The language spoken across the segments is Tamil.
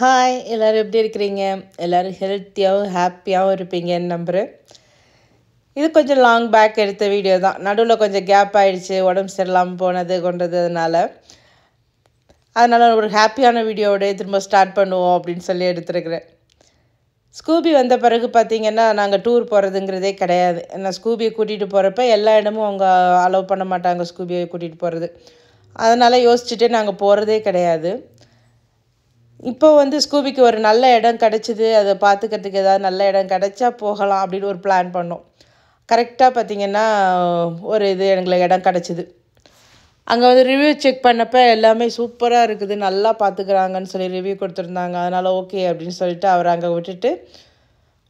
ஹாய் எல்லோரும் எப்படி இருக்கிறீங்க எல்லோரும் ஹெல்த்தியாகவும் ஹாப்பியாகவும் இருப்பீங்கன்னு நம்புகிறேன் இது கொஞ்சம் லாங் பேக் எடுத்த வீடியோ தான் நடுவில் கொஞ்சம் கேப் ஆகிடுச்சு உடம்பு சரியில்லாமல் போனது கொண்டதுனால அதனால் ஒரு ஹாப்பியான வீடியோவோடய திரும்ப ஸ்டார்ட் பண்ணுவோம் அப்படின்னு சொல்லி எடுத்துருக்குறேன் ஸ்கூபி வந்த பிறகு பார்த்திங்கன்னா நாங்கள் டூர் போகிறதுங்கிறதே கிடையாது ஏன்னா ஸ்கூபியை கூட்டிகிட்டு போகிறப்ப எல்லா இடமும் அவங்க அலோவ் பண்ண மாட்டாங்க ஸ்கூபியை கூட்டிகிட்டு போகிறது அதனால் யோசிச்சுட்டே நாங்கள் போகிறதே கிடையாது இப்போ வந்து ஸ்கூபிக்கு ஒரு நல்ல இடம் கிடச்சிது அதை பார்த்துக்கிறதுக்கு ஏதாவது நல்ல இடம் கிடச்சா போகலாம் அப்படின்னு ஒரு பிளான் பண்ணோம் கரெக்டாக பார்த்திங்கன்னா ஒரு இது எங்களுக்கு இடம் கிடச்சிது அங்கே வந்து ரிவ்யூ செக் பண்ணப்போ எல்லாமே சூப்பராக இருக்குது நல்லா பார்த்துக்குறாங்கன்னு சொல்லி ரிவ்யூ கொடுத்துருந்தாங்க அதனால் ஓகே அப்படின்னு சொல்லிட்டு அவர் அங்கே விட்டுட்டு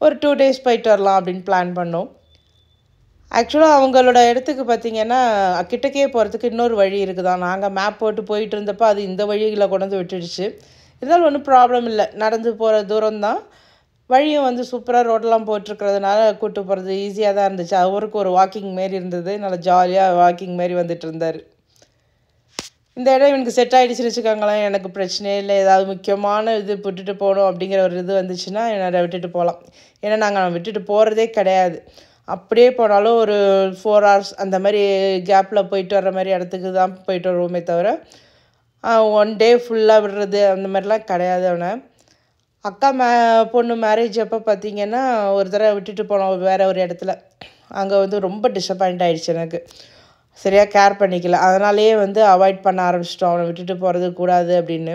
ஒரு டூ டேஸ் போயிட்டு வரலாம் அப்படின்னு பிளான் பண்ணோம் ஆக்சுவலாக அவங்களோட இடத்துக்கு பார்த்திங்கன்னா கிட்டக்கே போகிறதுக்கு இன்னொரு வழி இருக்குதான் நாங்கள் மேப் போட்டு போயிட்டு இருந்தப்போ அது இந்த வழியில் கொண்டு வந்து விட்டுடுச்சு இருந்தாலும் ஒன்றும் ப்ராப்ளம் இல்லை நடந்து போகிற தூரம் தான் வழியும் வந்து சூப்பராக ரோடெல்லாம் போட்டிருக்கிறதுனால கூப்பிட்டு போகிறது ஈஸியாக தான் இருந்துச்சு அவருக்கு ஒரு வாக்கிங் மாரி இருந்தது நல்லா ஜாலியாக வாக்கிங் மாரி வந்துட்டு இருந்தார் இந்த இடம் இவனுக்கு செட் ஆகிடுச்சுன்னு வச்சுக்கோங்களேன் எனக்கு பிரச்சனையே இல்லை ஏதாவது முக்கியமான இது விட்டுட்டு போகணும் அப்படிங்கிற ஒரு இது வந்துச்சுன்னா என்னை விட்டுட்டு போகலாம் ஏன்னா நாங்கள் விட்டுட்டு போகிறதே கிடையாது அப்படியே போனாலும் ஒரு ஃபோர் ஹவர்ஸ் அந்த மாதிரி கேப்பில் போயிட்டு வர்ற மாதிரி இடத்துக்கு தான் போயிட்டு வருவோமே தவிர ஒன் டே ஃபுல்லாக விடுறது அந்த மாதிரிலாம் கிடையாது அவனை அக்கா மே பொண்ணு மேரேஜ் அப்போ பார்த்தீங்கன்னா ஒரு தடவை விட்டுட்டு போனோம் வேறு ஒரு இடத்துல அங்கே வந்து ரொம்ப டிசப்பாயிண்ட் ஆகிடுச்சு எனக்கு சரியாக கேர் பண்ணிக்கல அதனாலேயே வந்து அவாய்ட் பண்ண ஆரம்பிச்சிட்டோம் அவனை விட்டுட்டு போகிறது கூடாது அப்படின்னு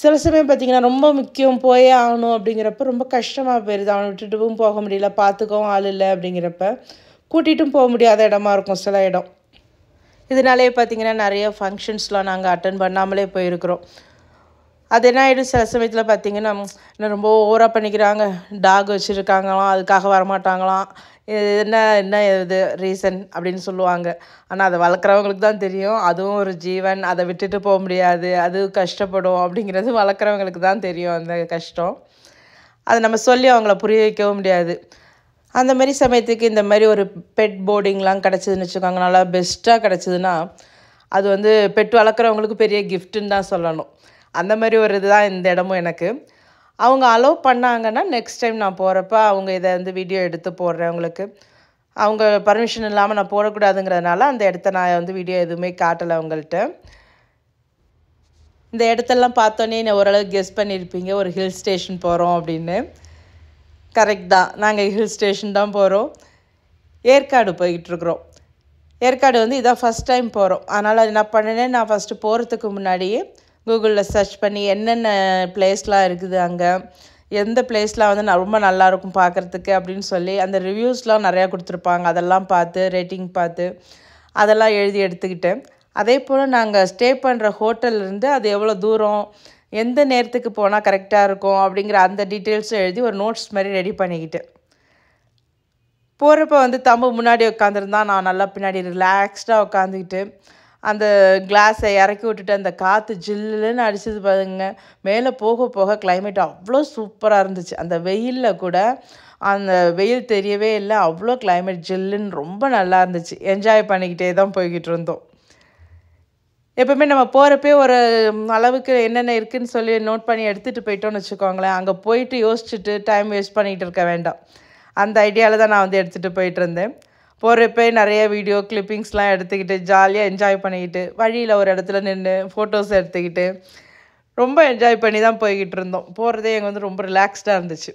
சில சமயம் பார்த்திங்கன்னா ரொம்ப முக்கியம் போயே ஆகணும் அப்படிங்கிறப்ப ரொம்ப கஷ்டமாக போயிடுது அவனை விட்டுட்டுவும் போக முடியல பார்த்துக்கவும் ஆள் இல்லை அப்படிங்கிறப்ப கூட்டிகிட்டும் போக முடியாத இடமா இருக்கும் சில இடம் இதனாலே பார்த்திங்கன்னா நிறைய ஃபங்க்ஷன்ஸ்லாம் நாங்கள் அட்டன் பண்ணாமலே போயிருக்கிறோம் அது என்ன ஆகிடும் சில சமயத்தில் பார்த்திங்கன்னா இன்னும் ரொம்ப ஓவராக பண்ணிக்கிறாங்க டாக் வச்சுருக்காங்களாம் அதுக்காக வரமாட்டாங்களாம் இது என்ன என்ன இது ரீசன் அப்படின்னு சொல்லுவாங்க ஆனால் அதை வளர்க்குறவங்களுக்கு தான் தெரியும் அதுவும் ஒரு ஜீவன் அதை விட்டுட்டு போக முடியாது அது கஷ்டப்படும் அப்படிங்கிறது வளர்க்குறவங்களுக்கு தான் தெரியும் அந்த கஷ்டம் அதை நம்ம சொல்லி அவங்கள புரிய வைக்கவும் முடியாது அந்த மாதிரி சமயத்துக்கு இந்த மாதிரி ஒரு பெட் போர்டிங்லாம் கிடச்சிதுன்னு வச்சுக்கோங்க நல்லா பெஸ்ட்டாக கிடச்சிதுன்னா அது வந்து பெட் வளர்க்குறவங்களுக்கு பெரிய கிஃப்ட்டுன்னு தான் சொல்லணும் அந்த மாதிரி ஒரு இதுதான் இந்த இடமும் எனக்கு அவங்க அலோவ் பண்ணாங்கன்னா நெக்ஸ்ட் டைம் நான் போகிறப்ப அவங்க இதை வந்து வீடியோ எடுத்து போடுறேன் அவங்களுக்கு அவங்க பர்மிஷன் இல்லாமல் நான் போடக்கூடாதுங்கிறதுனால அந்த இடத்த நான் வந்து வீடியோ எதுவுமே காட்டலை அவங்கள்ட்ட இந்த இடத்தெல்லாம் பார்த்தோன்னே நான் ஓரளவுக்கு கெஸ் பண்ணியிருப்பீங்க ஒரு ஹில் ஸ்டேஷன் போகிறோம் அப்படின்னு கரெக்ட் தான் நாங்கள் ஹில் ஸ்டேஷன் தான் போகிறோம் ஏற்காடு போய்கிட்ருக்குறோம் ஏற்காடு வந்து இதான் ஃபஸ்ட் டைம் போகிறோம் அதனால் அது நான் பண்ணினேன் நான் ஃபஸ்ட்டு போகிறதுக்கு முன்னாடியே கூகுளில் சர்ச் பண்ணி என்னென்ன பிளேஸ்லாம் இருக்குது அங்கே எந்த பிளேஸ்லாம் வந்து ரொம்ப நல்லாயிருக்கும் பார்க்குறதுக்கு அப்படின்னு சொல்லி அந்த ரிவ்யூஸ்லாம் நிறையா கொடுத்துருப்பாங்க அதெல்லாம் பார்த்து ரேட்டிங் பார்த்து அதெல்லாம் எழுதி எடுத்துக்கிட்டேன் அதே போல் நாங்கள் ஸ்டே பண்ணுற ஹோட்டல்லேருந்து அது எவ்வளோ தூரம் எந்த நேரத்துக்கு போனால் கரெக்டாக இருக்கும் அப்படிங்கிற அந்த டீட்டெயில்ஸும் எழுதி ஒரு நோட்ஸ் மாதிரி ரெடி பண்ணிக்கிட்டு போகிறப்ப வந்து தம்பு முன்னாடி உட்காந்துருந்தா நான் நல்லா பின்னாடி ரிலாக்ஸ்டாக உட்காந்துக்கிட்டு அந்த கிளாஸை இறக்கி விட்டுட்டு அந்த காற்று ஜில்லுன்னு அடிச்சது பாருங்க மேலே போக போக கிளைமேட் அவ்வளோ சூப்பராக இருந்துச்சு அந்த வெயிலில் கூட அந்த வெயில் தெரியவே இல்லை அவ்வளோ கிளைமேட் ஜில்லுன்னு ரொம்ப நல்லா இருந்துச்சு என்ஜாய் பண்ணிக்கிட்டே தான் போய்கிட்டு இருந்தோம் எப்பவுமே நம்ம போகிறப்பே ஒரு அளவுக்கு என்னென்ன இருக்குதுன்னு சொல்லி நோட் பண்ணி எடுத்துகிட்டு போயிட்டோம்னு வச்சுக்கோங்களேன் அங்கே போயிட்டு யோசிச்சுட்டு டைம் வேஸ்ட் பண்ணிகிட்டு இருக்க வேண்டாம் அந்த ஐடியாவில் தான் நான் வந்து எடுத்துகிட்டு போயிட்டு இருந்தேன் போகிறப்ப நிறைய வீடியோ கிளிப்பிங்ஸ்லாம் எடுத்துக்கிட்டு ஜாலியாக என்ஜாய் பண்ணிக்கிட்டு வழியில் ஒரு இடத்துல நின்று ஃபோட்டோஸ் எடுத்துக்கிட்டு ரொம்ப என்ஜாய் பண்ணி தான் போய்கிட்டு இருந்தோம் போகிறதே எங்கள் வந்து ரொம்ப ரிலாக்ஸ்டாக இருந்துச்சு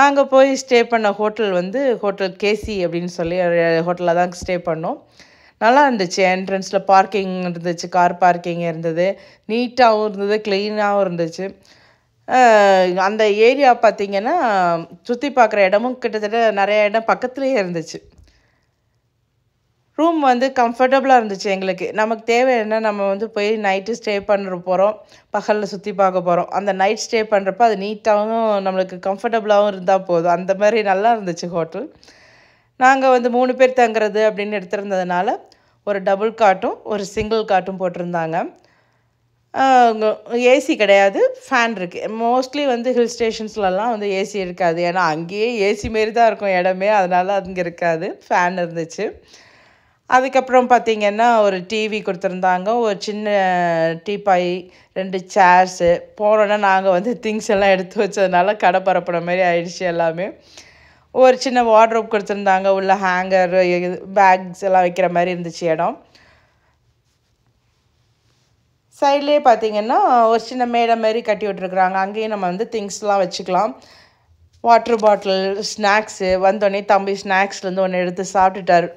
நாங்கள் போய் ஸ்டே பண்ண ஹோட்டல் வந்து ஹோட்டல் கேசி அப்படின்னு சொல்லி ஹோட்டலில் தான் ஸ்டே பண்ணோம் நல்லா இருந்துச்சு என்ட்ரன்ஸில் பார்க்கிங் இருந்துச்சு கார் பார்க்கிங் இருந்தது நீட்டாகவும் இருந்தது க்ளீனாகவும் இருந்துச்சு அந்த ஏரியா பார்த்திங்கன்னா சுற்றி பார்க்குற இடமும் கிட்டத்தட்ட நிறைய இடம் பக்கத்துலேயே இருந்துச்சு ரூம் வந்து கம்ஃபர்டபுளாக இருந்துச்சு எங்களுக்கு நமக்கு தேவை என்ன நம்ம வந்து போய் நைட்டு ஸ்டே பண்ணுற போகிறோம் பகலில் சுற்றி பார்க்க போகிறோம் அந்த நைட் ஸ்டே பண்ணுறப்ப அது நீட்டாகவும் நம்மளுக்கு கம்ஃபர்டபுளாகவும் இருந்தால் போதும் அந்த மாதிரி நல்லா இருந்துச்சு ஹோட்டல் நாங்கள் வந்து மூணு பேர் தங்குறது அப்படின்னு எடுத்திருந்ததுனால ஒரு டபுள் காட்டும் ஒரு சிங்கிள் காட்டும் போட்டிருந்தாங்க ஏசி கிடையாது ஃபேன் இருக்குது மோஸ்ட்லி வந்து ஹில் ஸ்டேஷன்ஸ்லலாம் வந்து ஏசி இருக்காது ஏன்னா அங்கேயே ஏசி மாரி தான் இருக்கும் இடமே அதனால் அங்கே இருக்காது ஃபேன் இருந்துச்சு அதுக்கப்புறம் பார்த்திங்கன்னா ஒரு டிவி கொடுத்துருந்தாங்க ஒரு சின்ன டீப்பாய் ரெண்டு சேர்ஸு போனோன்னா நாங்கள் வந்து திங்ஸ் எல்லாம் எடுத்து வச்சதுனால கடை பரப்புன மாதிரி ஆயிடுச்சு எல்லாமே ஒரு சின்ன வார்ட்ரோப் கொடுத்துருந்தாங்க உள்ள ஹேங்கர் பேக்ஸ் எல்லாம் வைக்கிற மாதிரி இருந்துச்சு இடம் சைட்லேயே பார்த்தீங்கன்னா ஒரு சின்ன மேடை மாதிரி கட்டி விட்டுருக்குறாங்க அங்கேயும் நம்ம வந்து திங்ஸ்லாம் வச்சுக்கலாம் வாட்ரு பாட்டில் ஸ்நாக்ஸு வந்தோடனே தம்பி ஸ்நாக்ஸ்லேருந்து ஒன்று எடுத்து சாப்பிட்டுட்டார்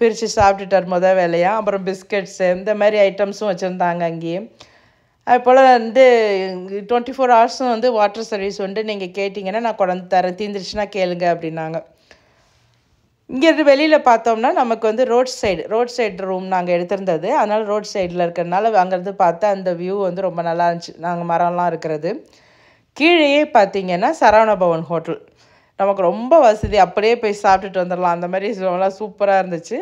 பிரித்து சாப்பிட்டுட்டார் மொதல் வேலையாக அப்புறம் பிஸ்கட்ஸு இந்த மாதிரி ஐட்டம்ஸும் வச்சுருந்தாங்க அங்கேயே அதுபோல் வந்து டுவெண்ட்டி ஃபோர் ஹவர்ஸும் வந்து வாட்டர் சர்வீஸ் வந்து நீங்கள் கேட்டிங்கன்னா நான் கொண்டாந்து தரேன் தீந்துருச்சுன்னா கேளுங்க அப்படின்னாங்க இங்கேருந்து வெளியில் பார்த்தோம்னா நமக்கு வந்து road side road side room நாங்கள் எடுத்திருந்தது அதனால் ரோட் சைடில் இருக்கிறதுனால அங்கேருந்து பார்த்தா அந்த வியூ வந்து ரொம்ப நல்லா இருந்துச்சு நாங்கள் மரம்லாம் இருக்கிறது கீழேயே பார்த்தீங்கன்னா சரவண பவன் ஹோட்டல் நமக்கு ரொம்ப வசதி அப்படியே போய் சாப்பிட்டுட்டு வந்துடலாம் அந்த மாதிரி சூப்பராக இருந்துச்சு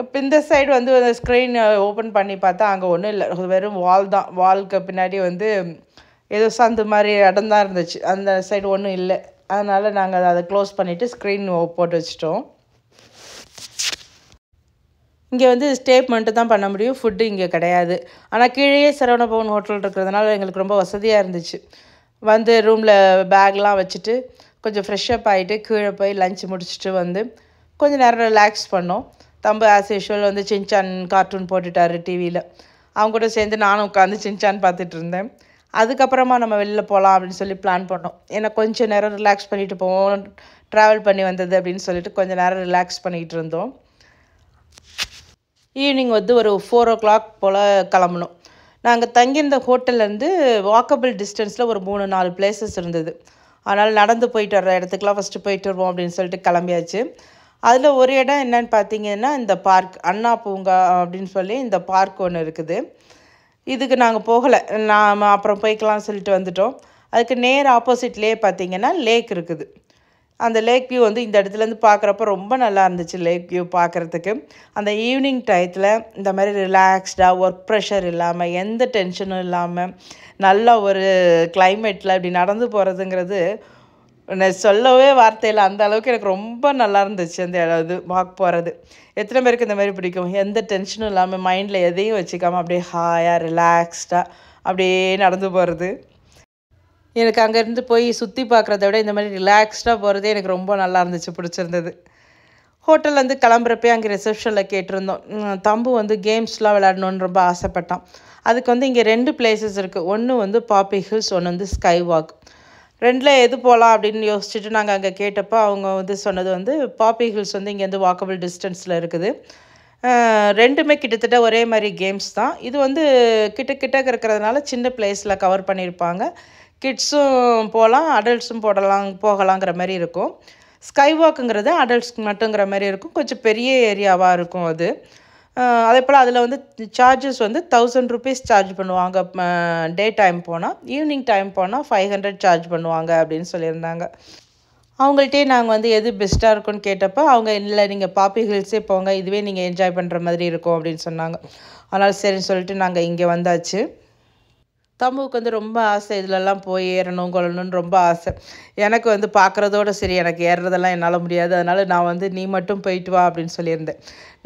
இப்போ இந்த சைடு வந்து ஸ்க்ரீன் ஓப்பன் பண்ணி பார்த்தா அங்கே ஒன்றும் இல்லை வெறும் வால் தான் வால்க்கு பின்னாடி வந்து ஏதோ சந்து மாதிரி இடம் தான் இருந்துச்சு அந்த சைடு ஒன்றும் இல்லை அதனால் நாங்கள் அதை க்ளோஸ் பண்ணிவிட்டு ஸ்க்ரீன் போட்டு வச்சிட்டோம் இங்கே வந்து ஸ்டே மட்டும் தான் பண்ண முடியும் ஃபுட்டு இங்கே கிடையாது ஆனால் கீழே சரவண பவன் ஹோட்டல் இருக்கிறதுனால எங்களுக்கு ரொம்ப வசதியாக இருந்துச்சு வந்து ரூமில் பேக்லாம் வச்சுட்டு கொஞ்சம் ஃப்ரெஷ்ஷப் ஆகிட்டு கீழே போய் லஞ்ச் முடிச்சுட்டு வந்து கொஞ்சம் நேரம் ரிலாக்ஸ் பண்ணோம் தம்பு ஆஸ் யூஷுவல் வந்து சின்சான் கார்ட்டூன் போட்டுட்டார் டிவியில் அவங்க கூட சேர்ந்து நானும் உட்காந்து சின்சான் பார்த்துட்டு இருந்தேன் அதுக்கப்புறமா நம்ம வெளியில் போகலாம் அப்படின்னு சொல்லி பிளான் பண்ணோம் ஏன்னா கொஞ்சம் நேரம் ரிலாக்ஸ் பண்ணிட்டு போவோம் ட்ராவல் பண்ணி வந்தது அப்படின்னு சொல்லிட்டு கொஞ்சம் நேரம் ரிலாக்ஸ் பண்ணிகிட்டு இருந்தோம் ஈவினிங் வந்து ஒரு ஃபோர் ஓ கிளாக் போல் கிளம்பணும் நாங்கள் தங்கியிருந்த ஹோட்டல்லேருந்து வாக்கபிள் டிஸ்டன்ஸில் ஒரு மூணு நாலு பிளேசஸ் இருந்தது அதனால் நடந்து போயிட்டு வர இடத்துக்குலாம் ஃபஸ்ட்டு போயிட்டு வருவோம் அப்படின்னு சொல்லிட்டு கிளம்பியாச்சு அதில் ஒரு இடம் என்னன்னு பார்த்தீங்கன்னா இந்த பார்க் அண்ணா பூங்கா அப்படின்னு சொல்லி இந்த பார்க் ஒன்று இருக்குது இதுக்கு நாங்கள் போகலை நாம் அப்புறம் போய்க்கலாம்னு சொல்லிட்டு வந்துட்டோம் அதுக்கு நேர் ஆப்போசிட்லேயே பார்த்தீங்கன்னா லேக் இருக்குது அந்த லேக் வியூ வந்து இந்த இடத்துலேருந்து பார்க்குறப்ப ரொம்ப நல்லா இருந்துச்சு லேக் வியூ பார்க்குறதுக்கு அந்த ஈவினிங் டயத்தில் இந்த மாதிரி ரிலாக்ஸ்டாக ஒர்க் ப்ரெஷர் இல்லாமல் எந்த டென்ஷனும் இல்லாமல் நல்ல ஒரு கிளைமேட்டில் இப்படி நடந்து போகிறதுங்கிறது சொல்லவே வார்த்தையில் அந்த அளவுக்கு எனக்கு ரொம்ப நல்லா இருந்துச்சு அந்த இது வாக் போகிறது எத்தனை பேருக்கு இந்த மாதிரி பிடிக்கும் எந்த டென்ஷனும் இல்லாமல் மைண்டில் எதையும் வச்சுக்காமல் அப்படியே ஹாயாக ரிலாக்ஸ்டாக அப்படியே நடந்து போகிறது எனக்கு அங்கேருந்து போய் சுற்றி பார்க்குறத விட இந்த மாதிரி ரிலாக்ஸ்டாக போகிறதே எனக்கு ரொம்ப நல்லா இருந்துச்சு பிடிச்சிருந்தது ஹோட்டல்லேருந்து கிளம்புறப்பே அங்கே ரிசப்ஷனில் கேட்டிருந்தோம் தம்பு வந்து கேம்ஸ்லாம் விளையாடணுன்னு ரொம்ப ஆசைப்பட்டான் அதுக்கு வந்து இங்கே ரெண்டு பிளேசஸ் இருக்குது ஒன்று வந்து பாப்பி ஹில்ஸ் ஒன்று வந்து ஸ்கை வாக் ரெண்டில் எது போகலாம் அப்படின்னு யோசிச்சுட்டு நாங்கள் அங்கே கேட்டப்போ அவங்க வந்து சொன்னது வந்து பாப்பி ஹில்ஸ் வந்து இங்கேருந்து வாக்கபிள் டிஸ்டன்ஸில் இருக்குது ரெண்டுமே கிட்டத்தட்ட ஒரே மாதிரி கேம்ஸ் தான் இது வந்து கிட்ட கிட்ட இருக்கிறதுனால சின்ன பிளேஸில் கவர் பண்ணியிருப்பாங்க கிட்ஸும் போகலாம் அடல்ட்ஸும் போடலாம் போகலாங்கிற மாதிரி இருக்கும் ஸ்கை வாக்குங்கிறது அடல்ட்ஸ்க்கு மட்டுங்கிற மாதிரி இருக்கும் கொஞ்சம் பெரிய ஏரியாவாக இருக்கும் அது அதே போல் அதில் வந்து சார்ஜஸ் வந்து தௌசண்ட் ருபீஸ் சார்ஜ் பண்ணுவாங்க டே டைம் போனால் ஈவினிங் டைம் போனால் ஃபைவ் ஹண்ட்ரட் சார்ஜ் பண்ணுவாங்க அப்படின்னு சொல்லியிருந்தாங்க அவங்கள்ட்டே நாங்கள் வந்து எது பெஸ்ட்டாக இருக்கும்னு கேட்டப்போ அவங்க இல்லை நீங்கள் பாப்பி ஹில்ஸே போங்க இதுவே நீங்கள் என்ஜாய் பண்ணுற மாதிரி இருக்கும் அப்படின்னு சொன்னாங்க அதனால் சரின்னு சொல்லிட்டு நாங்கள் இங்கே வந்தாச்சு தம்புவுக்கு வந்து ரொம்ப ஆசை இதிலெல்லாம் போய் ஏறணும் கொள்ளணும்னு ரொம்ப ஆசை எனக்கு வந்து பார்க்குறதோட சரி எனக்கு ஏறுறதெல்லாம் என்னால் முடியாது அதனால் நான் வந்து நீ மட்டும் போயிட்டு வா அப்படின்னு சொல்லியிருந்தேன்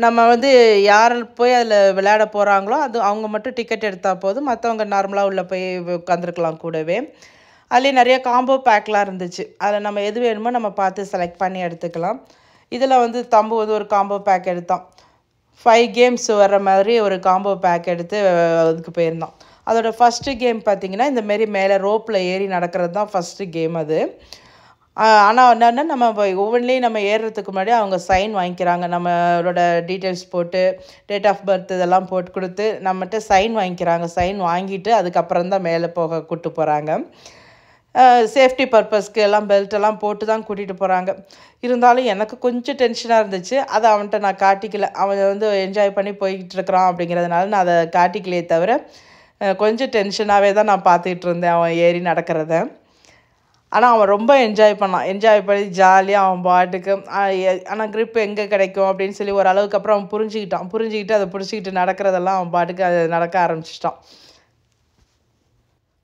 நம்ம வந்து யார் போய் அதில் விளையாட போகிறாங்களோ அது அவங்க மட்டும் டிக்கெட் எடுத்தால் போதும் மற்றவங்க நார்மலாக உள்ளே போய் உட்காந்துருக்கலாம் கூடவே அதுலேயே நிறைய காம்போ பேக்லாம் இருந்துச்சு அதில் நம்ம எது வேணுமோ நம்ம பார்த்து செலக்ட் பண்ணி எடுத்துக்கலாம் இதில் வந்து தம்பு வந்து ஒரு காம்போ பேக் எடுத்தோம் ஃபைவ் கேம்ஸ் வர்ற மாதிரி ஒரு காம்போ பேக் எடுத்து அதுக்கு போயிருந்தான் அதோடய ஃபஸ்ட்டு கேம் பார்த்திங்கன்னா இந்தமாரி மேலே ரோப்பில் ஏறி நடக்கிறது தான் ஃபஸ்ட்டு கேம் அது ஆனால் என்னென்னா நம்ம ஒவ்வொன்றிலையும் நம்ம ஏறுறதுக்கு முன்னாடி அவங்க சைன் வாங்கிக்கிறாங்க நம்மளோட டீட்டெயில்ஸ் போட்டு டேட் ஆஃப் பர்த் இதெல்லாம் போட்டு கொடுத்து நம்மகிட்ட சைன் வாங்கிக்கிறாங்க சைன் வாங்கிட்டு அதுக்கப்புறம் தான் மேலே போக கூப்பிட்டு போகிறாங்க சேஃப்டி பர்பஸ்க்கு எல்லாம் பெல்ட்டெல்லாம் போட்டு தான் கூட்டிகிட்டு போகிறாங்க இருந்தாலும் எனக்கு கொஞ்சம் டென்ஷனாக இருந்துச்சு அதை அவன்கிட்ட நான் காட்டிக்கல அவன் வந்து என்ஜாய் பண்ணி போய்கிட்டு இருக்கிறான் அப்படிங்கிறதுனால நான் அதை காட்டிக்கலையே தவிர கொஞ்சம் டென்ஷனாகவே தான் நான் பார்த்துக்கிட்டு இருந்தேன் அவன் ஏறி நடக்கிறத ஆனால் அவன் ரொம்ப என்ஜாய் பண்ணான் என்ஜாய் பண்ணி ஜாலியாக அவன் பாட்டுக்கு ஆனால் க்ரிப் எங்கே கிடைக்கும் அப்படின்னு சொல்லி ஓரளவுக்கு அப்புறம் அவன் புரிஞ்சுக்கிட்டான் புரிஞ்சுக்கிட்டு அதை பிடிச்சிக்கிட்டு நடக்கிறதெல்லாம் அவன் பாட்டுக்கு அது நடக்க ஆரம்பிச்சிட்டான்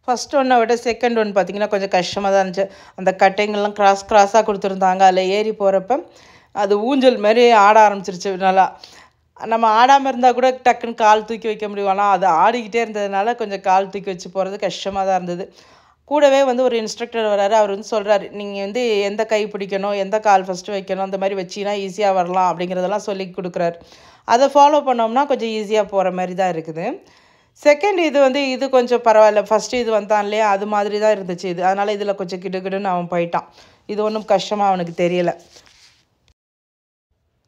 ஃபஸ்ட் ஒன்றை விட செகண்ட் ஒன் பார்த்திங்கன்னா கொஞ்சம் கஷ்டமாக தான் இருந்துச்சு அந்த கட்டைங்கள்லாம் க்ராஸ் கிராஸாக கொடுத்துருந்தாங்க அதில் ஏறி போகிறப்ப அது ஊஞ்சல் மாதிரி ஆட ஆரம்பிச்சிருச்சு நல்லா நம்ம ஆடாமல் இருந்தால் கூட டக்குன்னு கால் தூக்கி வைக்க முடியும் ஆனால் அது ஆடிக்கிட்டே இருந்ததுனால கொஞ்சம் கால் தூக்கி வச்சு போகிறது கஷ்டமாக தான் இருந்தது கூடவே வந்து ஒரு இன்ஸ்ட்ரக்டர் வராரு அவர் வந்து சொல்கிறாரு நீங்கள் வந்து எந்த கை பிடிக்கணும் எந்த கால் ஃபஸ்ட்டு வைக்கணும் அந்த மாதிரி வச்சிங்கன்னா ஈஸியாக வரலாம் அப்படிங்கிறதெல்லாம் சொல்லி கொடுக்குறாரு அதை ஃபாலோ பண்ணோம்னா கொஞ்சம் ஈஸியாக போகிற மாதிரி தான் இருக்குது செகண்ட் இது வந்து இது கொஞ்சம் பரவாயில்ல ஃபஸ்ட்டு இது வந்தான் இல்லையா அது மாதிரி தான் இருந்துச்சு இது அதனால் இதில் கொஞ்சம் கிடுகிடுன்னு அவன் போயிட்டான் இது ஒன்றும் கஷ்டமாக அவனுக்கு தெரியலை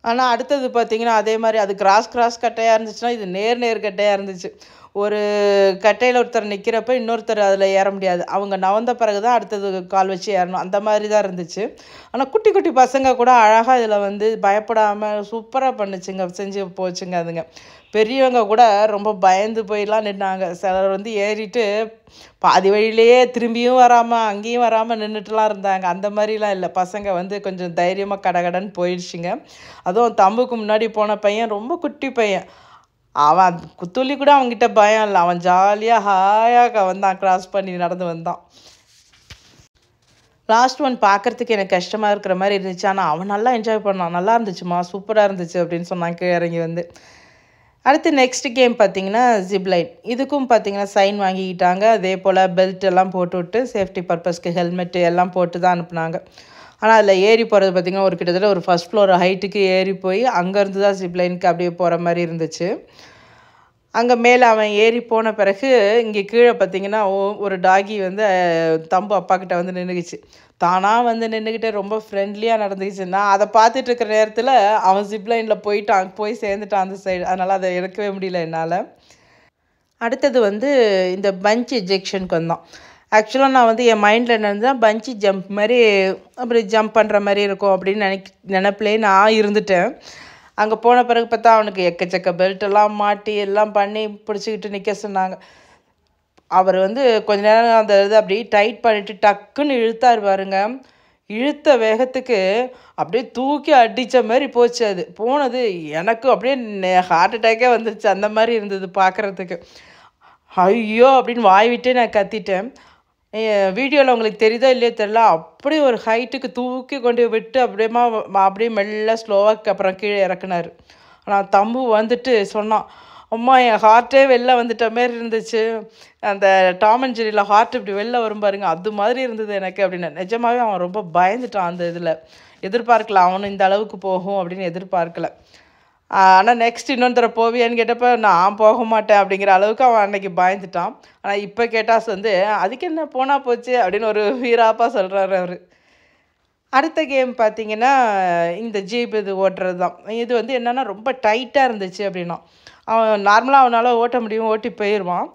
ஆனால் அடுத்தது பார்த்திங்கன்னா அதே மாதிரி அது கிராஸ் கிராஸ் கட்டையாக இருந்துச்சுன்னா இது நேர் நேர் கட்டையாக இருந்துச்சு ஒரு கட்டையில் ஒருத்தர் நிற்கிறப்ப இன்னொருத்தர் அதில் ஏற முடியாது அவங்க நவந்த பிறகு தான் அடுத்தது கால் வச்சு ஏறணும் அந்த மாதிரி தான் இருந்துச்சு ஆனால் குட்டி குட்டி பசங்க கூட அழகாக இதில் வந்து பயப்படாமல் சூப்பராக பண்ணுச்சுங்க செஞ்சு போச்சுங்க அதுங்க பெரியவங்க கூட ரொம்ப பயந்து போயெல்லாம் நின்னாங்க சிலர் வந்து ஏறிட்டு பாதி வழியிலேயே திரும்பியும் வராமல் அங்கேயும் வராமல் நின்றுட்டுலாம் இருந்தாங்க அந்த மாதிரிலாம் இல்லை பசங்க வந்து கொஞ்சம் தைரியமாக கடகடன்னு போயிடுச்சுங்க அதுவும் தம்புக்கு முன்னாடி போன பையன் ரொம்ப குட்டி பையன் அவன் குத்துள்ளி கூட அவன்கிட்ட பயம் இல்லை அவன் ஜாலியாக ஹாயாக வந்தான் க்ராஸ் பண்ணி நடந்து வந்தான் லாஸ்ட் ஒன் பார்க்குறதுக்கு எனக்கு கஷ்டமாக இருக்கிற மாதிரி இருந்துச்சு ஆனால் அவன் நல்லா என்ஜாய் பண்ணான் நல்லா இருந்துச்சுமா சூப்பராக இருந்துச்சு அப்படின்னு சொன்னான் கீழே இறங்கி வந்து அடுத்து நெக்ஸ்ட் கேம் பார்த்தீங்கன்னா ஜிப்லைன் இதுக்கும் பார்த்தீங்கன்னா சைன் வாங்கிக்கிட்டாங்க அதே போல் பெல்ட் எல்லாம் போட்டு விட்டு சேஃப்டி பர்பஸ்க்கு ஹெல்மெட்டு எல்லாம் போட்டு தான் அனுப்புனாங்க ஆனால் அதில் ஏறி போகிறது பார்த்திங்கன்னா ஒரு கிட்டத்தட்ட ஒரு ஃபஸ்ட் ஃப்ளோர் ஹைட்டுக்கு ஏறி போய் அங்கேருந்து தான் ஜிப்லைனுக்கு அப்படியே போகிற மாதிரி இருந்துச்சு அங்கே மேலே அவன் ஏறி போன பிறகு இங்கே கீழே பார்த்தீங்கன்னா ஒரு டாகி வந்து தம்பு அப்பாக்கிட்ட வந்து நின்றுக்குச்சு தானாக வந்து நின்றுக்கிட்டே ரொம்ப ஃப்ரெண்ட்லியாக நடந்துக்கிச்சுன்னா அதை பார்த்துட்டு இருக்கிற நேரத்தில் அவன் ஜிப்லைனில் போயிட்டான் போய் சேர்ந்துட்டான் அந்த சைடு அதனால் அதை எடுக்கவே முடியல என்னால் அடுத்தது வந்து இந்த பஞ்ச் எஜெக்ஷனுக்கு வந்தான் ஆக்சுவலாக நான் வந்து என் மைண்டில் என்னன்னா பஞ்சி ஜம்ப் மாதிரி அப்படி ஜம்ப் பண்ணுற மாதிரி இருக்கும் அப்படின்னு நினைக்க நினப்பிலே நான் இருந்துட்டேன் அங்கே போன பிறகு பார்த்தா அவனுக்கு எக்கச்சக்க பெல்ட்டெல்லாம் மாட்டி எல்லாம் பண்ணி பிடிச்சிக்கிட்டு நிற்க சொன்னாங்க அவர் வந்து கொஞ்ச நேரம் அந்த இது அப்படியே டைட் பண்ணிவிட்டு டக்குன்னு இழுத்தார் பாருங்க இழுத்த வேகத்துக்கு அப்படியே தூக்கி அடித்த மாதிரி போச்சு அது போனது எனக்கு அப்படியே ஹார்ட் அட்டாக்கே வந்துருச்சு அந்த மாதிரி இருந்தது பார்க்குறதுக்கு ஐயோ அப்படின்னு வாய் விட்டே நான் கத்திட்டேன் வீடியோவில் உங்களுக்கு தெரியுதோ இல்லையோ தெரில அப்படியே ஒரு ஹைட்டுக்கு தூக்கி கொண்டு விட்டு அப்படியேமா அப்படியே மெல்ல ஸ்லோவாக அப்புறம் கீழே இறக்குனார் ஆனால் தம்பு வந்துட்டு சொன்னான் அம்மா என் ஹார்ட்டே வெளில வந்துட்ட மாரி இருந்துச்சு அந்த டாம் அண்ட் ஹார்ட் இப்படி வெளில வரும் பாருங்க அது மாதிரி இருந்தது எனக்கு அப்படின்னு நிஜமாவே அவன் ரொம்ப பயந்துட்டான் அந்த இதில் எதிர்பார்க்கல அவனும் இந்த அளவுக்கு போகும் அப்படின்னு எதிர்பார்க்கல ஆனால் நெக்ஸ்ட் இன்னொன்று போவியான்னு கேட்டப்போ நான் போக மாட்டேன் அப்படிங்கிற அளவுக்கு அவன் அன்னைக்கு பயந்துட்டான் ஆனால் இப்போ கேட்டாஸ் வந்து அதுக்கு என்ன போனால் போச்சு அப்படின்னு ஒரு வீராப்பாக சொல்கிறாரு அவர் அடுத்த கேம் பார்த்தீங்கன்னா இந்த ஜீப் இது ஓட்டுறது தான் இது வந்து என்னென்னா ரொம்ப டைட்டாக இருந்துச்சு அப்படின்னா அவன் நார்மலாக அவனால் ஓட்ட முடியும் ஓட்டி போயிடுவான்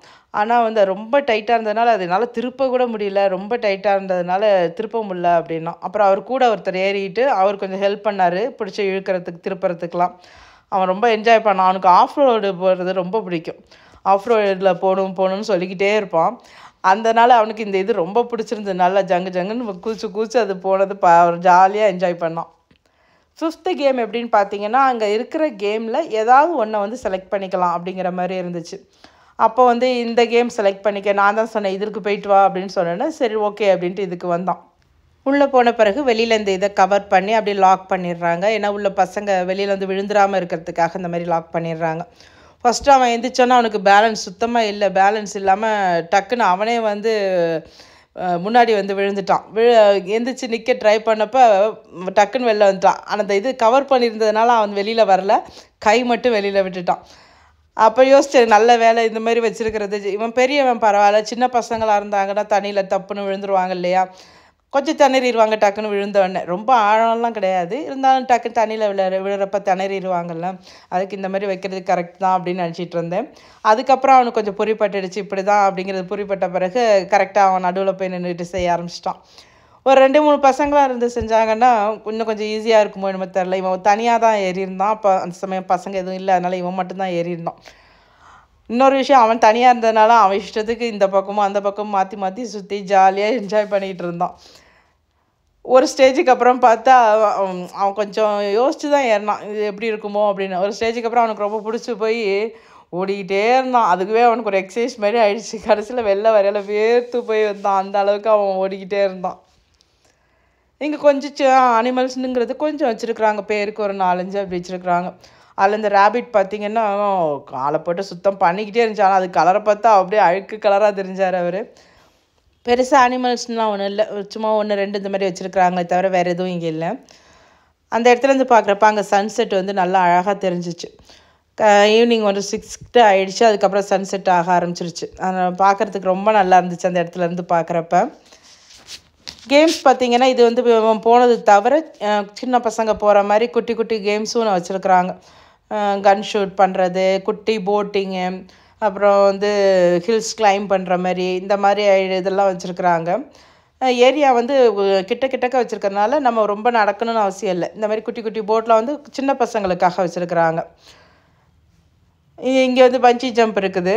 ஆனால் வந்து ரொம்ப டைட்டாக இருந்ததுனால அதனால் திருப்ப கூட முடியல ரொம்ப டைட்டாக இருந்ததுனால திருப்ப முடியல அப்படின்னா அப்புறம் அவர் கூட ஒருத்தர் ஏறிட்டு அவர் கொஞ்சம் ஹெல்ப் பண்ணார் பிடிச்சி இழுக்கிறதுக்கு திருப்புறதுக்கெலாம் அவன் ரொம்ப என்ஜாய் பண்ணான் அவனுக்கு ஆஃப் ரோடு போகிறது ரொம்ப பிடிக்கும் ஆஃப் ரோடில் போகணும் போகணும்னு சொல்லிக்கிட்டே இருப்பான் அதனால அவனுக்கு இந்த இது ரொம்ப பிடிச்சிருந்தது நல்லா ஜங்கு ஜங்குன்னு கூச்சு கூச்சு அது போனது ப ஜாலியாக என்ஜாய் பண்ணான் ஃபிஃப்த்து கேம் எப்படின்னு பார்த்தீங்கன்னா அங்கே இருக்கிற கேமில் ஏதாவது ஒன்றை வந்து செலக்ட் பண்ணிக்கலாம் அப்படிங்கிற மாதிரி இருந்துச்சு அப்போ வந்து இந்த கேம் செலக்ட் பண்ணிக்க நான் தான் சொன்னேன் இதற்கு போயிட்டு வா அப்படின்னு சொன்னேன்னா சரி ஓகே அப்படின்ட்டு இதுக்கு வந்தான் உள்ளே போன பிறகு வெளியிலேருந்து இதை கவர் பண்ணி அப்படியே லாக் பண்ணிடுறாங்க ஏன்னா உள்ள பசங்க வெளியிலேருந்து விழுந்துடாமல் இருக்கிறதுக்காக இந்த மாதிரி லாக் பண்ணிடுறாங்க ஃபஸ்ட்டு அவன் எழுந்திரிச்சோன்னா அவனுக்கு பேலன்ஸ் சுத்தமாக இல்லை பேலன்ஸ் இல்லாமல் டக்குன்னு அவனே வந்து முன்னாடி வந்து விழுந்துட்டான் விழு எந்திரிச்சு நிற்க ட்ரை பண்ணப்போ டக்குன்னு வெளில வந்துட்டான் அந்த இது கவர் பண்ணியிருந்ததுனால அவன் வெளியில் வரல கை மட்டும் வெளியில் விட்டுட்டான் அப்போ யோசிச்சு நல்ல வேலை இந்த மாதிரி வச்சுருக்கிறது இவன் பெரியவன் பரவாயில்ல சின்ன பசங்களாக இருந்தாங்கன்னா தண்ணியில் தப்புன்னு விழுந்துருவாங்க இல்லையா கொஞ்சம் திணறிடுவாங்க டக்குன்னு விழுந்தோடனே ரொம்ப ஆழம்லாம் கிடையாது இருந்தாலும் டக்குன்னு தண்ணியில் விழ விழுறப்ப திணறிடுவாங்கல்ல அதுக்கு இந்த மாதிரி வைக்கிறது கரெக்ட் தான் அப்படின்னு நினச்சிட்டு இருந்தேன் அதுக்கப்புறம் அவனுக்கு கொஞ்சம் புரிப்பட்டுடுச்சு இப்படி தான் அப்படிங்கிறது புரிப்பட்ட பிறகு கரெக்டாக அவன் நடுவில் போய் நின்றுட்டு செய்ய ஆரம்பிச்சிட்டான் ஒரு ரெண்டு மூணு பசங்களாக இருந்து செஞ்சாங்கன்னா இன்னும் கொஞ்சம் ஈஸியாக இருக்குமோ என்னமோ தெரில இவன் தனியாக தான் ஏறியிருந்தான் அப்போ அந்த சமயம் பசங்க எதுவும் இல்லை அதனால் இவன் மட்டும்தான் ஏறியிருந்தான் இன்னொரு விஷயம் அவன் தனியாக இருந்ததுனால அவன் இஷ்டத்துக்கு இந்த பக்கமும் அந்த பக்கமும் மாற்றி மாற்றி சுற்றி ஜாலியாக என்ஜாய் பண்ணிகிட்டு இருந்தான் ஒரு ஸ்டேஜுக்கு அப்புறம் பார்த்தா அவன் கொஞ்சம் யோசித்து தான் ஏறினான் இது எப்படி இருக்குமோ அப்படின்னு ஒரு ஸ்டேஜுக்கு அப்புறம் அவனுக்கு ரொம்ப பிடிச்சி போய் ஓடிக்கிட்டே இருந்தான் அதுக்குவே அவனுக்கு ஒரு எக்ஸசைஸ் மாதிரி ஆயிடுச்சு கடைசியில் வெளில வரையில வேர்த்து போய் வந்தான் அந்த அளவுக்கு அவன் ஓடிக்கிட்டே இருந்தான் இங்கே கொஞ்சம் அனிமல்ஸ்னுங்கிறது கொஞ்சம் வச்சுருக்குறாங்க பேருக்கு ஒரு நாலஞ்சு அப்படி வச்சுருக்குறாங்க அதில் இந்த ரேபிட் பார்த்திங்கன்னா காலை போட்டு சுத்தம் பண்ணிக்கிட்டே இருந்துச்சு ஆனால் அது கலரை பார்த்தா அப்படியே அழுக்கு கலராக தெரிஞ்சார் அவர் பெருசாக அனிமல்ஸ்லாம் ஒன்றும் இல்லை சும்மா ஒன்று ரெண்டு இந்த மாதிரி வச்சுருக்குறாங்களே தவிர வேறு எதுவும் இங்கே இல்லை அந்த இடத்துலேருந்து பார்க்குறப்ப அங்கே சன்செட் வந்து நல்லா அழகாக தெரிஞ்சிச்சு ஈவினிங் ஒரு சிக்ஸ்ட்டு ஆகிடுச்சு அதுக்கப்புறம் சன்செட் ஆக ஆரம்பிச்சிருச்சு அதை பார்க்குறதுக்கு ரொம்ப நல்லா இருந்துச்சு அந்த இடத்துலேருந்து பார்க்குறப்ப கேம்ஸ் பார்த்திங்கன்னா இது வந்து போனது தவிர சின்ன பசங்க போகிற மாதிரி குட்டி குட்டி கேம்ஸும் வச்சுருக்குறாங்க கன் ஷூட் பண்ணுறது குட்டி போட்டிங்கு அப்புறம் வந்து ஹில்ஸ் கிளைம் பண்ணுற மாதிரி இந்த மாதிரி இதெல்லாம் வச்சுருக்குறாங்க ஏரியா வந்து கிட்ட கிட்டக்க வச்சுருக்கறனால நம்ம ரொம்ப நடக்கணும்னு அவசியம் இல்லை இந்த மாதிரி குட்டி குட்டி போட்டில் வந்து சின்ன பசங்களுக்காக வச்சுருக்குறாங்க இங்கே வந்து பஞ்சி ஜம்ப் இருக்குது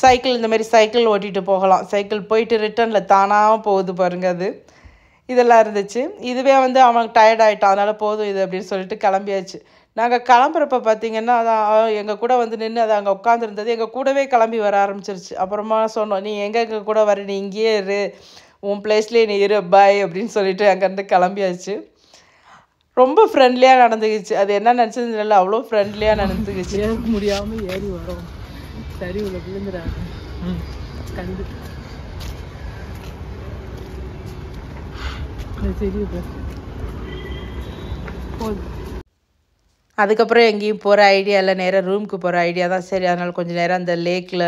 சைக்கிள் இந்த மாதிரி சைக்கிள் ஓட்டிகிட்டு போகலாம் சைக்கிள் போயிட்டு ரிட்டனில் தானாக போகுது பாருங்கள் அது இதெல்லாம் இருந்துச்சு இதுவே வந்து அவனுக்கு டயர்ட் ஆகிட்டான் அதனால் போதும் இது அப்படின்னு சொல்லிட்டு கிளம்பியாச்சு நாங்கள் கிளம்புறப்ப பார்த்தீங்கன்னா அதான் எங்கள் கூட வந்து நின்று அது அங்கே உட்காந்துருந்தது எங்கள் கூடவே கிளம்பி வர ஆரம்பிச்சிருச்சு அப்புறமா சொன்னோம் நீ எங்கே எங்கள் கூட வர நீ இங்கேயே இரு உன் பிளேஸ்லேயே நீ இரு பாய் அப்படின்னு சொல்லிட்டு அங்கேருந்து கிளம்பியாச்சு ரொம்ப ஃப்ரெண்ட்லியாக நடந்துக்கிச்சு அது என்ன நினச்சது தெரியல அவ்வளோ ஃப்ரெண்ட்லியாக நடந்துக்கிச்சு முடியாமல் ஏறி வரும் சரி உள்ள கண்டு தெரியுது போதும் அதுக்கப்புறம் எங்கேயும் போகிற ஐடியா இல்லை நேராக ரூமுக்கு போகிற ஐடியா தான் சரி அதனால் கொஞ்சம் நேரம் அந்த லேக்கில்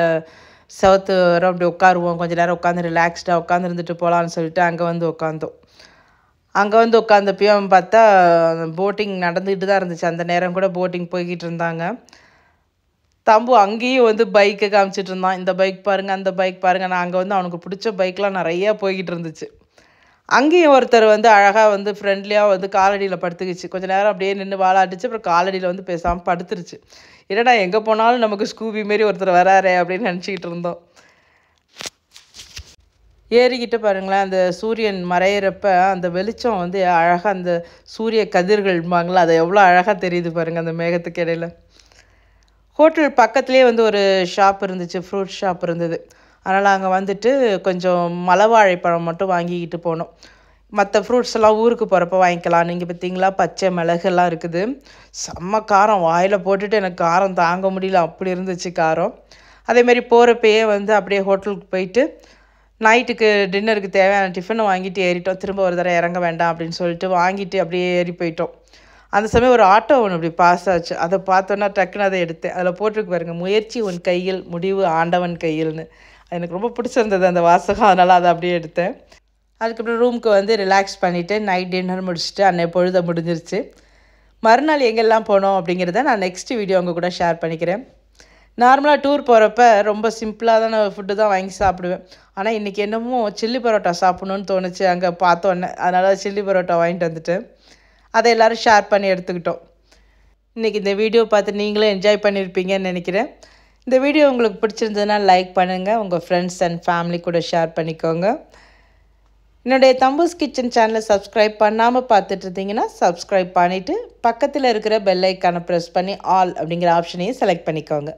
சவுத்து வரும் அப்படி உட்காருவோம் கொஞ்சம் நேரம் உட்காந்து ரிலாக்ஸ்டாக உட்காந்துருந்துட்டு போகலான்னு சொல்லிட்டு அங்கே வந்து உட்காந்தோம் அங்கே வந்து உட்காந்தப்பையும் பார்த்தா போட்டிங் நடந்துக்கிட்டு தான் இருந்துச்சு அந்த நேரம் கூட போட்டிங் போய்கிட்டு இருந்தாங்க தம்பு அங்கேயும் வந்து பைக்கை காமிச்சிட்டு இருந்தான் இந்த பைக் பாருங்கள் அந்த பைக் பாருங்கள் நான் அங்கே வந்து அவனுக்கு பிடிச்ச பைக்லாம் நிறையா போய்கிட்டு இருந்துச்சு அங்கேயும் ஒருத்தர் வந்து அழகாக வந்து ஃப்ரெண்ட்லியாக வந்து காலடியில் படுத்துக்கிச்சு கொஞ்சம் நேரம் அப்படியே நின்று வாழாட்டுச்சு அப்புறம் காலடியில் வந்து பேசாமல் படுத்துருச்சு என்னடா எங்கே போனாலும் நமக்கு ஸ்கூபி மாரி ஒருத்தர் வராரு அப்படின்னு நினச்சிக்கிட்டு இருந்தோம் ஏறிக்கிட்டு பாருங்களேன் அந்த சூரியன் மறையிறப்ப அந்த வெளிச்சம் வந்து அழகாக அந்த சூரிய கதிர்கள்பாங்களா அது எவ்வளோ அழகாக தெரியுது பாருங்கள் அந்த மேகத்துக்கு இடையில் ஹோட்டல் பக்கத்துலேயே வந்து ஒரு ஷாப் இருந்துச்சு ஃப்ரூட் ஷாப் இருந்தது அதனால் அங்கே வந்துட்டு கொஞ்சம் மலை வாழைப்பழம் மட்டும் வாங்கிக்கிட்டு போனோம் மற்ற ஃப்ரூட்ஸ் எல்லாம் ஊருக்கு போகிறப்ப வாங்கிக்கலாம் நீங்கள் பார்த்தீங்களா பச்சை மிளகுலாம் இருக்குது செம்ம காரம் வாயில் போட்டுட்டு எனக்கு காரம் தாங்க முடியல அப்படி இருந்துச்சு காரம் அதேமாரி போகிறப்பயே வந்து அப்படியே ஹோட்டலுக்கு போயிட்டு நைட்டுக்கு டின்னருக்கு தேவையான டிஃபன் வாங்கிட்டு ஏறிட்டோம் திரும்ப ஒரு தடவை இறங்க வேண்டாம் அப்படின்னு சொல்லிட்டு வாங்கிட்டு அப்படியே ஏறி போயிட்டோம் அந்த சமயம் ஒரு ஆட்டோ ஒன்று இப்படி பாஸ் ஆச்சு அதை பார்த்தோன்னா டக்குன்னு அதை எடுத்தேன் அதில் போட்டிருக்கு பாருங்கள் முயற்சி உன் கையில் முடிவு ஆண்டவன் கையில்னு எனக்கு ரொம்ப பிடிச்சிருந்தது அந்த வாசகம் அதனால் அதை அப்படியே எடுத்தேன் அதுக்கப்புறம் ரூமுக்கு வந்து ரிலாக்ஸ் பண்ணிவிட்டு நைட் டின்னர் முடிச்சுட்டு அன்னை பொழுத முடிஞ்சிருச்சு மறுநாள் எங்கெல்லாம் போனோம் அப்படிங்கிறத நான் நெக்ஸ்ட் வீடியோ உங்கள் கூட ஷேர் பண்ணிக்கிறேன் நார்மலாக டூர் போகிறப்ப ரொம்ப சிம்பிளாக தான் நான் ஃபுட்டு தான் வாங்கி சாப்பிடுவேன் ஆனால் இன்றைக்கி என்னமோ சில்லி பரோட்டா சாப்பிட்ணுன்னு தோணுச்சு அங்கே பார்த்தோன்னே அதனால் சில்லி பரோட்டா வாங்கிட்டு வந்துட்டு அதை எல்லோரும் ஷேர் பண்ணி எடுத்துக்கிட்டோம் இன்றைக்கி இந்த வீடியோ பார்த்து நீங்களும் என்ஜாய் பண்ணியிருப்பீங்கன்னு நினைக்கிறேன் இந்த வீடியோ உங்களுக்கு பிடிச்சிருந்ததுனால் லைக் பண்ணுங்கள் உங்கள் ஃப்ரெண்ட்ஸ் அண்ட் ஃபேமிலி கூட ஷேர் பண்ணிக்கோங்க என்னுடைய தம்பூஸ் கிச்சன் சேனலை சப்ஸ்கிரைப் பண்ணாமல் பார்த்துட்ருந்தீங்கன்னா சப்ஸ்கிரைப் பண்ணிவிட்டு பக்கத்தில் இருக்கிற பெல்லைக்கானை ப்ரெஸ் பண்ணி ஆல் அப்படிங்கிற ஆப்ஷனையும் செலக்ட் பண்ணிக்கோங்க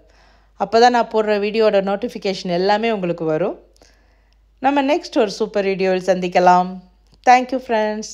அப்போ தான் நான் போடுற வீடியோட நோட்டிஃபிகேஷன் எல்லாமே உங்களுக்கு வரும் நம்ம நெக்ஸ்ட் ஒரு சூப்பர் வீடியோவில் சந்திக்கலாம் தேங்க்யூ ஃப்ரெண்ட்ஸ்